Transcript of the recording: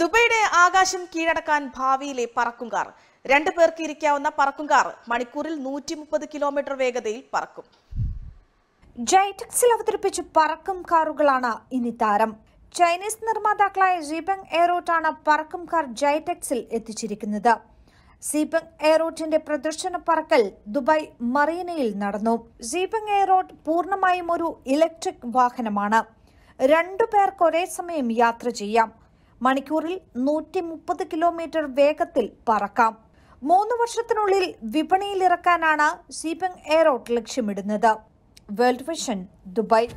ദുബൈയുടെ ആകാശം കീഴടക്കാൻ ഭാവിയിലെ പറക്കും കാർ രണ്ടു പേർക്ക് ഇരിക്കാവുന്ന പറക്കും കാർ മണിക്കൂറിൽ നൂറ്റി മുപ്പത് കിലോമീറ്റർ വേഗതയിൽ പറക്കും ജൈറ്റക്സിൽ അവതരിപ്പിച്ച പറക്കും കാറുകളാണ് ഇനി താരം ചൈനീസ് നിർമ്മാതാക്കളായ സീപങ് എയറോട്ടാണ് പറക്കും കാർ ജൈറ്റക്സിൽ എത്തിച്ചിരിക്കുന്നത് സീപങ് എയറോട്ടിന്റെ പ്രദർശന പറക്കൽ ദുബായ് മറീനയിൽ നടന്നു സീപങ് എയറോട്ട് പൂർണ്ണമായും ഒരു ഇലക്ട്രിക് വാഹനമാണ് രണ്ടു പേർക്ക് ഒരേ സമയം യാത്ര ചെയ്യാം മണിക്കൂറിൽ നൂറ്റി മുപ്പത് കിലോമീറ്റർ വേഗത്തിൽ പറക്കാം മൂന്ന് വർഷത്തിനുള്ളിൽ വിപണിയിൽ ഇറക്കാനാണ് സീപങ് എയറോട്ട് ലക്ഷ്യമിടുന്നത് വേൾഡ് വിഷൻ ദുബായ്